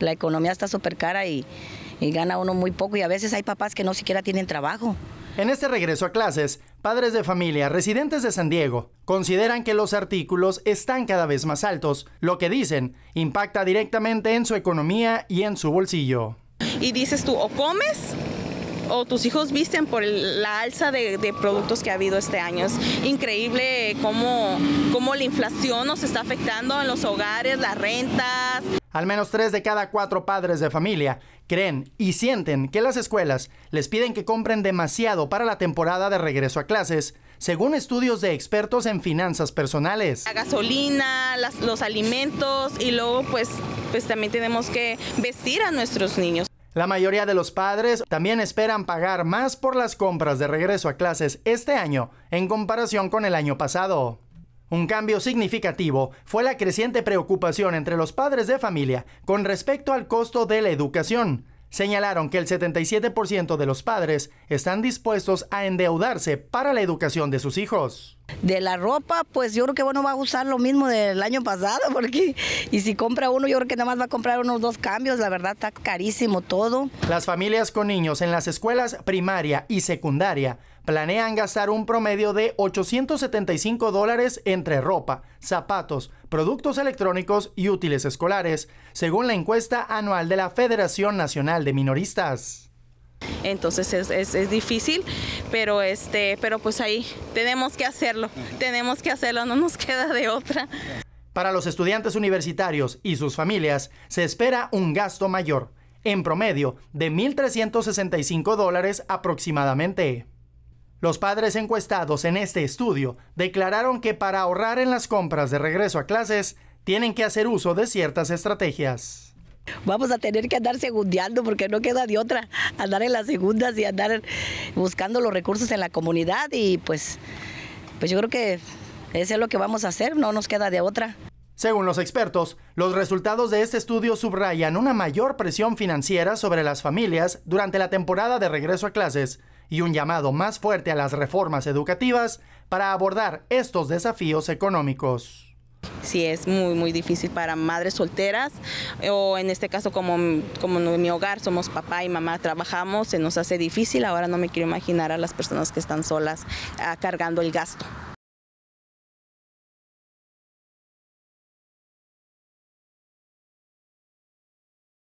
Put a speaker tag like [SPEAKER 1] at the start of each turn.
[SPEAKER 1] La economía está súper cara y, gana uno muy poco y a veces hay papás que no siquiera
[SPEAKER 2] tienen trabajo. En este regreso a clases, padres de familia residentes de San Diego consideran que los artículos están cada vez más altos, lo que dicen impacta directamente en su economía y en su bolsillo. Y dices tú, o comes o tus
[SPEAKER 3] hijos visten por la alza de, productos que ha habido este año. Es increíble cómo, cómo la inflación nos está afectando en los hogares, las rentas.
[SPEAKER 2] Al menos tres de cada cuatro padres de familia creen y sienten que las escuelas les piden que compren demasiado para la temporada de regreso a clases, según estudios de expertos en finanzas personales. La
[SPEAKER 3] gasolina, los alimentos y luego pues, pues también
[SPEAKER 2] tenemos que vestir a nuestros niños. La mayoría de los padres también esperan pagar más por las compras de regreso a clases este año en comparación con el año pasado. Un cambio significativo fue la creciente preocupación entre los padres de familia con respecto al costo de la educación. Señalaron que el 77% de los padres están dispuestos a endeudarse para la educación de sus hijos. De la ropa,
[SPEAKER 1] pues yo creo que uno va a usar lo mismo del año pasado, porque y si compra uno, yo creo que nada más va a comprar
[SPEAKER 2] unos dos cambios, la verdad está carísimo todo. Las familias con niños en las escuelas primaria y secundaria planean gastar un promedio de 875 dólares entre ropa, zapatos, productos electrónicos y útiles escolares, según la encuesta anual de la Federación Nacional de Minoristas. Entonces es, difícil,
[SPEAKER 3] pero, este, pero pues ahí tenemos
[SPEAKER 2] que hacerlo, tenemos que hacerlo, no nos queda de otra. Para los estudiantes universitarios y sus familias se espera un gasto mayor, en promedio de 1.365 dólares aproximadamente. Los padres encuestados en este estudio declararon que para ahorrar en las compras de regreso a clases tienen que hacer uso de ciertas estrategias.
[SPEAKER 1] Vamos a tener que andar segundeando porque no queda de otra, andar en las segundas y andar buscando los recursos en la comunidad y pues, pues yo creo que eso es lo que vamos a hacer, no nos queda de otra.
[SPEAKER 2] Según los expertos, los resultados de este estudio subrayan una mayor presión financiera sobre las familias durante la temporada de regreso a clases y un llamado más fuerte a las reformas educativas para abordar estos desafíos económicos.
[SPEAKER 3] Si es muy, muy difícil para madres solteras o en este caso como, como en mi hogar somos papá y mamá, trabajamos, se nos hace difícil, ahora no me quiero imaginar a las personas que están solas ah, cargando el gasto.